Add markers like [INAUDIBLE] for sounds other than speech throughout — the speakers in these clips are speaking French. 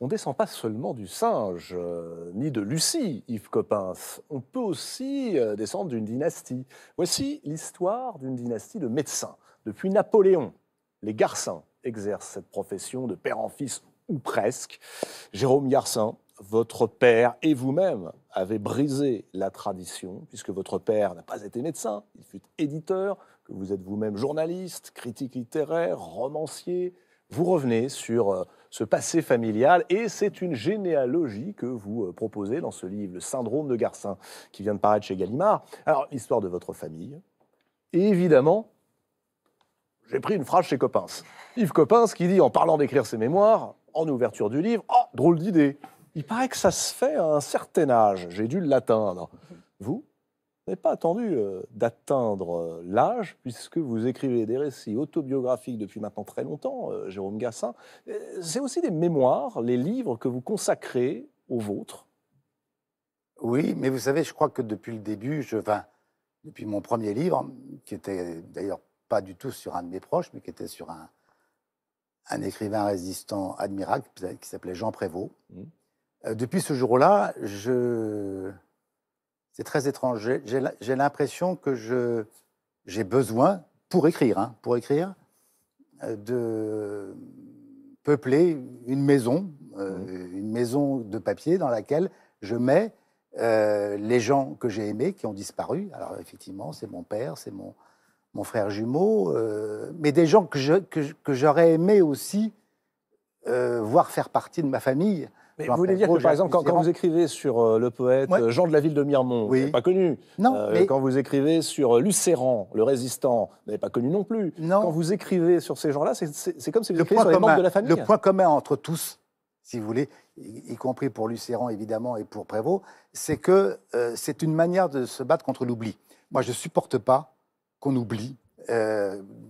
on ne descend pas seulement du singe, euh, ni de Lucie, Yves Coppens. On peut aussi euh, descendre d'une dynastie. Voici l'histoire d'une dynastie de médecins. Depuis Napoléon, les Garcins exercent cette profession de père en fils, ou presque. Jérôme Garcin, votre père et vous-même avez brisé la tradition, puisque votre père n'a pas été médecin, il fut éditeur, que vous êtes vous-même journaliste, critique littéraire, romancier. Vous revenez sur... Euh, ce passé familial. Et c'est une généalogie que vous euh, proposez dans ce livre, Le syndrome de Garcin, qui vient de paraître chez Gallimard. Alors, l'histoire de votre famille. Et évidemment, j'ai pris une phrase chez Coppens. Yves Coppens qui dit, en parlant d'écrire ses mémoires, en ouverture du livre, Oh, drôle d'idée Il paraît que ça se fait à un certain âge. J'ai dû l'atteindre. Vous pas attendu euh, d'atteindre euh, l'âge, puisque vous écrivez des récits autobiographiques depuis maintenant très longtemps, euh, Jérôme Gassin. C'est aussi des mémoires, les livres que vous consacrez aux vôtres. Oui, mais vous savez, je crois que depuis le début, je, enfin, depuis mon premier livre, qui était d'ailleurs pas du tout sur un de mes proches, mais qui était sur un, écrivain résistant admirable qui s'appelait Jean Prévost. Mmh. depuis ce jour-là, je, c'est très étrange. J'ai l'impression que j'ai besoin, pour écrire, hein, pour écrire, euh, de peupler une maison, euh, mmh. une maison de papier dans laquelle je mets euh, les gens que j'ai aimés qui ont disparu. Alors effectivement, c'est mon père, c'est mon, frère jumeau, mais des gens que, j'aurais que, aimé aussi voir faire partie de ma famille vous voulez dire que, par exemple, quand, vous écrivez sur euh, le poète euh, Jean de la Ville de Mirmont, vous n'avez pas connu. Non. Euh, quand vous écrivez sur Lucéran, le résistant, vous n'avez pas connu non plus. Non. Quand vous écrivez sur ces gens-là, c'est comme si vous écriviez sur les membres de la famille. Le point commun entre tous, si vous voulez, y, compris pour Lucéran évidemment et pour Prévost, c'est que c'est une manière de se battre contre l'oubli. Moi, je supporte pas qu'on oublie,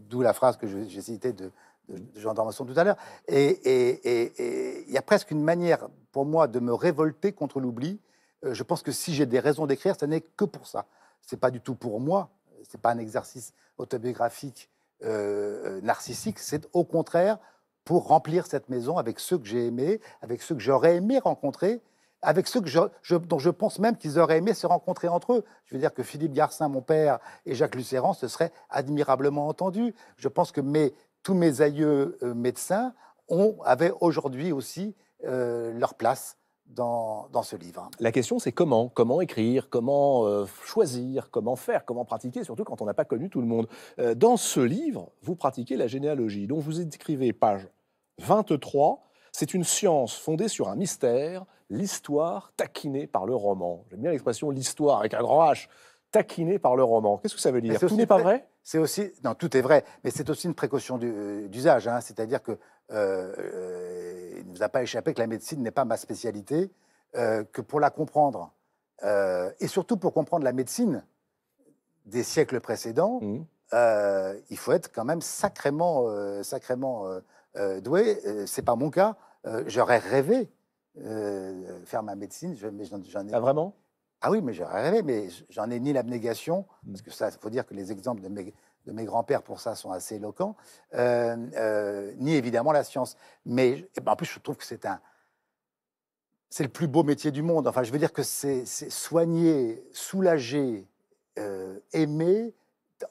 d'où la phrase que j'ai citée de de Jean tout à l'heure. Et il y a presque une manière pour moi de me révolter contre l'oubli. Euh, je pense que si j'ai des raisons d'écrire, ce n'est que pour ça. Ce n'est pas du tout pour moi, ce n'est pas un exercice autobiographique euh, euh, narcissique, c'est au contraire pour remplir cette maison avec ceux que j'ai aimés, avec ceux que j'aurais aimé rencontrer, avec ceux que dont je pense même qu'ils auraient aimé se rencontrer entre eux. Je veux dire que Philippe Garcin, mon père, et Jacques Lucéran se seraient admirablement entendus. Je pense que mes, tous mes aïeux euh, médecins ont, avaient aujourd'hui aussi euh, leur place dans, ce livre. La question, c'est comment Comment écrire Comment euh, choisir Comment faire Comment pratiquer Surtout quand on n'a pas connu tout le monde. dans ce livre, vous pratiquez la généalogie. dont vous écrivez page 23. C'est une science fondée sur un mystère, l'histoire taquinée par le roman. J'aime bien l'expression l'histoire avec un grand H taquiné par le roman. Qu'est-ce que ça veut dire Tout n'est pas vrai C'est aussi non, tout est vrai, mais c'est aussi une précaution euh, d'usage. Hein. C'est-à-dire que euh, euh, il ne nous a pas échappé que la médecine n'est pas ma spécialité, que pour la comprendre et surtout pour comprendre la médecine des siècles précédents, mmh. il faut être quand même sacrément, sacrément doué. c'est pas mon cas. J'aurais rêvé faire ma médecine, mais j'en ai. Ah, vraiment ah oui, mais j'aurais rêvé, mais j'en ai ni l'abnégation, mmh. parce que ça, il faut dire que les exemples de mes, de mes grands-pères pour ça sont assez éloquents, euh, euh, ni évidemment la science. Mais ben, en plus, je trouve que c'est un. C'est le plus beau métier du monde. Enfin, je veux dire que c'est soigner, soulager, euh, aimer,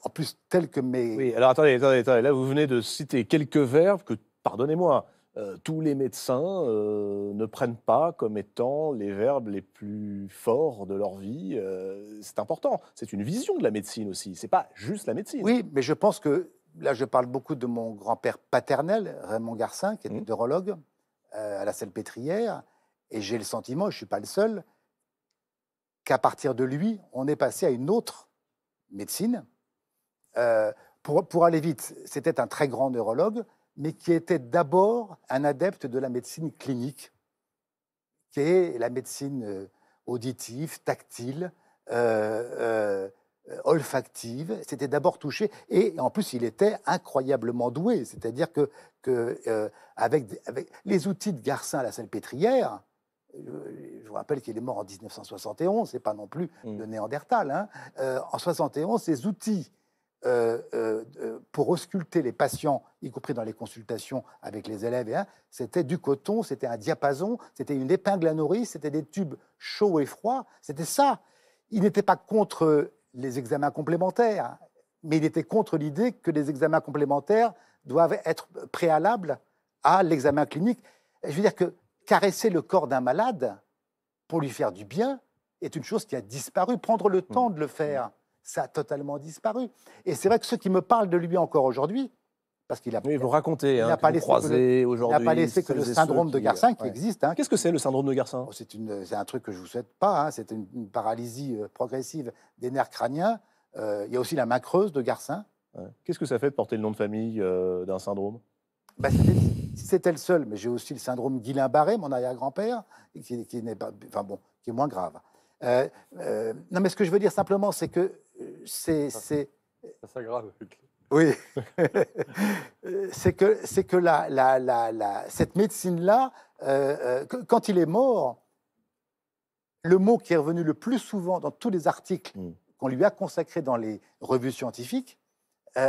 en plus tel que mes. Oui, alors attendez, attendez, attendez. Là, vous venez de citer quelques verbes que, pardonnez-moi, euh, tous les médecins euh, ne prennent pas comme étant les verbes les plus forts de leur vie. Euh, c'est important. C'est une vision de la médecine aussi. C'est pas juste la médecine. Oui, mais je pense que là, je parle beaucoup de mon grand-père paternel, Raymond Garcin, qui est mmh. neurologue à la Salpêtrière, et j'ai le sentiment, je ne suis pas le seul, qu'à partir de lui, on est passé à une autre médecine. pour aller vite, c'était un très grand neurologue mais qui était d'abord un adepte de la médecine clinique, qui est la médecine euh, auditive, tactile, euh, euh, olfactive. C'était d'abord touché, et en plus, il était incroyablement doué. C'est-à-dire que, que avec, les outils de Garcin à la salpêtrière, je vous rappelle qu'il est mort en 1971, c'est pas non plus mmh. le Néandertal. Hein. en 71, ces outils euh, euh, euh, pour ausculter les patients, y compris dans les consultations avec les élèves, c'était du coton, c'était un diapason, c'était une épingle à nourrice, c'était des tubes chauds et froids, c'était ça. Il n'était pas contre les examens complémentaires, hein, mais il était contre l'idée que les examens complémentaires doivent être préalables à l'examen clinique. Je veux dire que caresser le corps d'un malade pour lui faire du bien est une chose qui a disparu. Prendre le mmh. temps de le faire ça a totalement disparu. Et c'est vrai que ceux qui me parlent de lui encore aujourd'hui, parce qu'il a, oui, vous racontez, il hein, n'a pas, pas, laissé que le syndrome de Garcin qui, existe. Hein. Qu'est-ce que c'est le syndrome de Garcin oh, C'est un truc que je vous souhaite pas. Hein. C'est une, paralysie euh, progressive des nerfs crâniens. Euh, il y a aussi la main creuse de Garcin. Qu'est-ce que ça fait de porter le nom de famille euh, d'un syndrome bah, Si c'était le seul, mais j'ai aussi le syndrome Guillain-Barré, mon arrière-grand-père, qui n'est pas, enfin bon, qui est moins grave. non, mais ce que je veux dire simplement, c'est que c'est. Ça s'aggrave. Oui. [LAUGHS] Euh, c'est que, c'est que la, cette médecine-là, euh, euh, quand il est mort, le mot qui est revenu le plus souvent dans tous les articles hmm. qu'on lui a consacrés dans les revues scientifiques,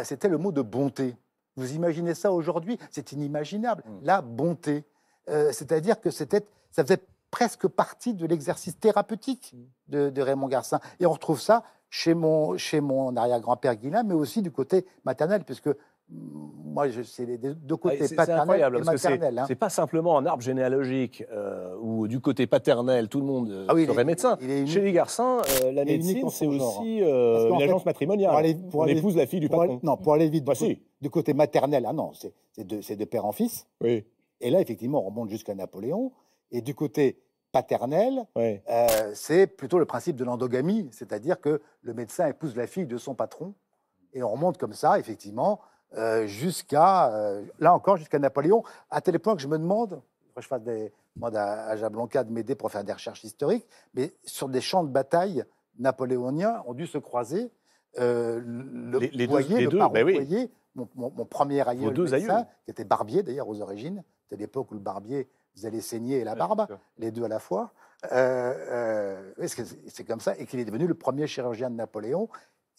c'était le mot de bonté. Vous imaginez ça aujourd'hui C'est inimaginable. Hmm. La bonté. C'est-à-dire que c'était, ça faisait presque partie de l'exercice thérapeutique hmm. de, de, Raymond Garcin. Et on retrouve ça chez mon, chez mon arrière-grand-père Guilain, mais aussi du côté maternel, puisque mm, moi, c'est les deux côtés ah, paternel et hein. C'est, pas simplement un arbre généalogique euh, où du côté paternel, tout le monde euh, ah serait médecin. Chez les garçons, euh, la médecine, c'est aussi l'agence matrimoniale. Pour aller, pour On épouse la fille du patron. non, pour aller vite, bah, du, côté maternel, ah non, c'est, de, de, père en fils. Oui. Et là, effectivement, on remonte jusqu'à Napoléon. Et du côté paternelle, euh, c'est plutôt le principe de l'endogamie, c'est-à-dire que le médecin épouse la fille de son patron, et on remonte comme ça, effectivement, euh, jusqu'à, euh, là encore, jusqu'à Napoléon, à tel point que je me demande, je fasse des à, à de m'aider pour faire des recherches historiques, mais sur des champs de bataille napoléoniens ont dû se croiser le les, mon, premier aïeul. qui était barbier d'ailleurs aux origines, c'était l'époque où le barbier vous allez saigner la barbe, les deux à la fois. Euh, euh, c'est comme ça, et qu'il est devenu le premier chirurgien de Napoléon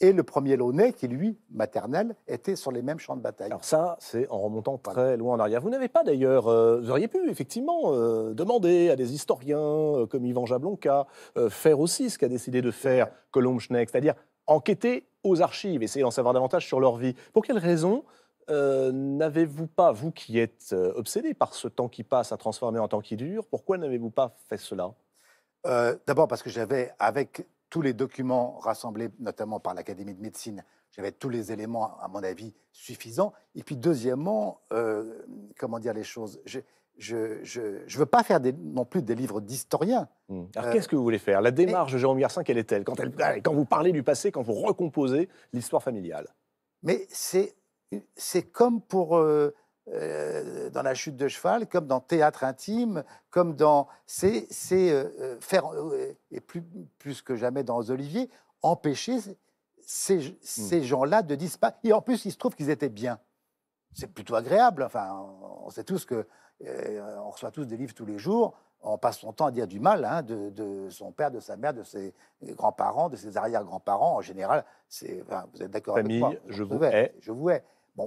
et le premier Launay, qui lui, maternel, était sur les mêmes champs de bataille. Alors ça, c'est en remontant très loin en arrière. Vous n'avez pas d'ailleurs, euh, vous auriez pu effectivement demander à des historiens comme Yvan Jablonka, faire aussi ce qu'a décidé de faire Colombe Schneck, c'est-à-dire enquêter aux archives, essayer d'en savoir davantage sur leur vie. Pour quelles raisons euh, n'avez-vous pas, vous qui êtes euh, obsédé par ce temps qui passe à transformer en temps qui dure, pourquoi n'avez-vous pas fait cela euh, D'abord parce que j'avais, avec tous les documents rassemblés, notamment par l'Académie de médecine, j'avais tous les éléments, à mon avis, suffisants. Et puis, deuxièmement, comment dire les choses je, ne veux pas faire non plus des livres d'historiens. Hmm. Alors qu'est-ce que vous voulez faire La démarche de Jérôme Garcin, quelle est-elle quand, elle, quand vous parlez du passé, quand vous recomposez l'histoire familiale Mais c'est c'est comme pour euh, euh, dans la chute de cheval, comme dans théâtre intime, comme dans c'est euh, faire et plus plus que jamais dans Olivier empêcher hmm. ces, gens-là de disparaître. Et en plus, il se trouve qu'ils étaient bien. C'est plutôt agréable. Enfin, on sait tous que on reçoit tous des livres tous les jours on passe son temps à dire du mal hein, de, son père, de sa mère, de ses grands-parents, de ses arrière-grands-parents. En général, c'est, vous êtes d'accord avec moi je vous, hais. je vous hais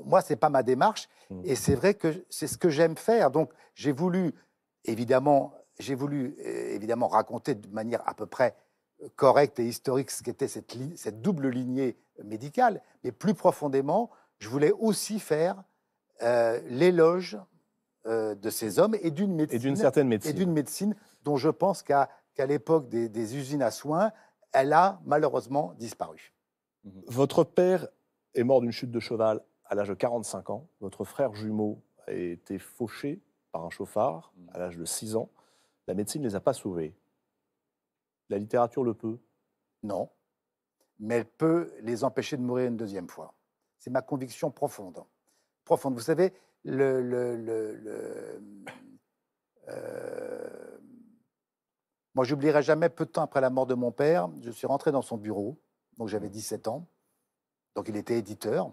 moi, ce n'est pas ma démarche, mmh. et c'est vrai que c'est ce que j'aime faire. Donc, j'ai voulu, évidemment, j'ai voulu euh, évidemment raconter de manière à peu près euh, correcte et historique ce qu'était cette, cette, double lignée médicale, mais plus profondément, je voulais aussi faire euh, l'éloge de ces hommes et d'une médecine. Et d'une certaine médecine. Et d'une médecine dont je pense qu'à l'époque des usines à soins, elle a malheureusement disparu. Mmh. Votre père est mort d'une chute de cheval à l'âge de 45 ans, votre frère jumeau a été fauché par un chauffard mmh. à l'âge de 6 ans. La médecine ne les a pas sauvés. La littérature le peut Non. Mais elle peut les empêcher de mourir une deuxième fois. C'est ma conviction profonde. Profonde. Vous savez, le, le, le, euh, moi, j'oublierai jamais, peu de temps après la mort de mon père, je suis rentré dans son bureau, donc j'avais 17 mmh. ans, donc il était éditeur,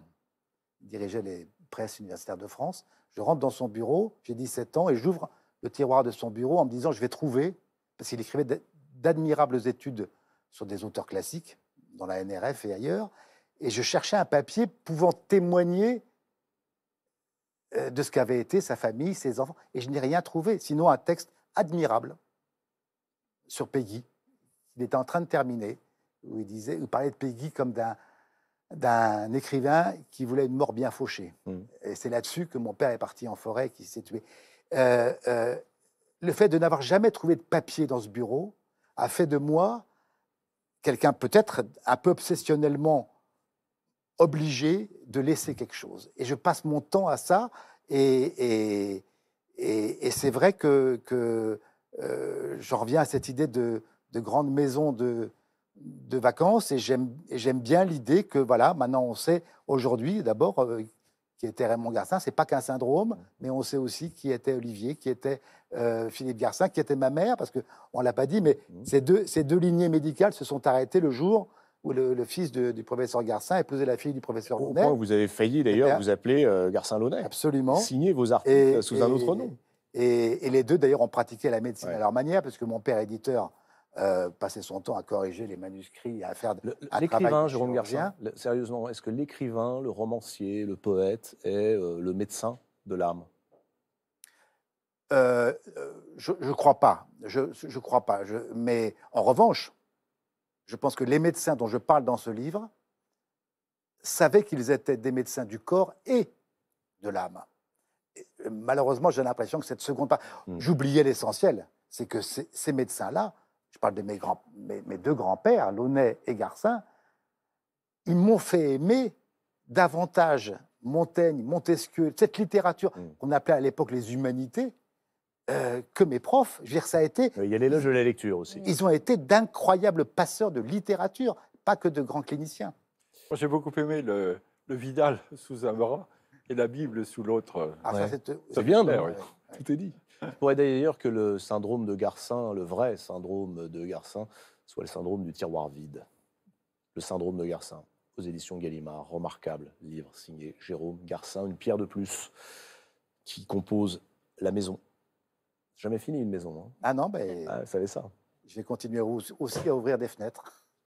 dirigeait les presses universitaires de France. Je rentre dans son bureau, j'ai 17 ans, et j'ouvre le tiroir de son bureau en me disant, je vais trouver, parce qu'il écrivait d'admirables études sur des auteurs classiques, dans la NRF et ailleurs, et je cherchais un papier pouvant témoigner euh, de ce qu'avait été sa famille, ses enfants, et je n'ai rien trouvé, sinon un texte admirable sur Peggy, Il était en train de terminer, où il, disait, où il parlait de Peggy comme d'un d'un écrivain qui voulait une mort bien fauchée. Mm. Et c'est là-dessus que mon père est parti en forêt, qui s'est tué. Euh, euh, le fait de n'avoir jamais trouvé de papier dans ce bureau a fait de moi quelqu'un peut-être un peu obsessionnellement obligé de laisser quelque chose. Et je passe mon temps à ça. Et, c'est vrai que, euh, j'en reviens à cette idée de, de grande maison de, de vacances et j'aime bien l'idée que, voilà, maintenant on sait aujourd'hui d'abord euh, qui était Raymond Garcin, c'est pas qu'un syndrome, mais on sait aussi qui était Olivier, qui était euh, Philippe Garcin, qui était ma mère, parce qu'on ne l'a pas dit, mais mhm. ces, deux, ces deux lignées médicales se sont arrêtées le jour où le, fils du professeur Garcin épousait la fille du professeur Launay. vous avez failli d'ailleurs eh vous appeler euh, Garcin Launay. Absolument. Signer vos articles sous un autre nom. Et, les deux d'ailleurs ont pratiqué la médecine à leur manière, parce que mon père éditeur euh, passer son temps à corriger les manuscrits, et à faire l'écrivain Jérôme vous sérieusement, est-ce que l'écrivain, le romancier, le poète est euh, le médecin de l'âme euh, Je ne crois pas. Je, crois pas. mais en revanche, je pense que les médecins dont je parle dans ce livre savaient qu'ils étaient des médecins du corps et de l'âme. Malheureusement, j'ai l'impression que cette seconde partie, hmm. j'oubliais l'essentiel, c'est que ces médecins-là je parle de mes, grands, mes deux grands-pères, Launay et Garcin, ils m'ont fait aimer davantage Montaigne, Montesquieu, cette littérature mm. qu'on appelait à l'époque les humanités, euh, que mes profs. Je veux dire, ça a été. Il y a l'éloge de la lecture aussi. Ils ont été d'incroyables passeurs de littérature, pas que de grands cliniciens. j'ai beaucoup aimé le, Vidal sous un bras et la Bible sous l'autre. Ah, euh, c'est bien, eh tout est dit. Je pourrais d'ailleurs que le syndrome de Garcin, le vrai syndrome de Garcin, soit le syndrome du tiroir vide. Le syndrome de Garcin, aux éditions Gallimard, remarquable livre signé Jérôme Garcin, une pierre de plus qui compose la maison. Jamais fini une maison. Hein. Ah non, ben. ça ça. Je vais continuer aussi à ouvrir des fenêtres.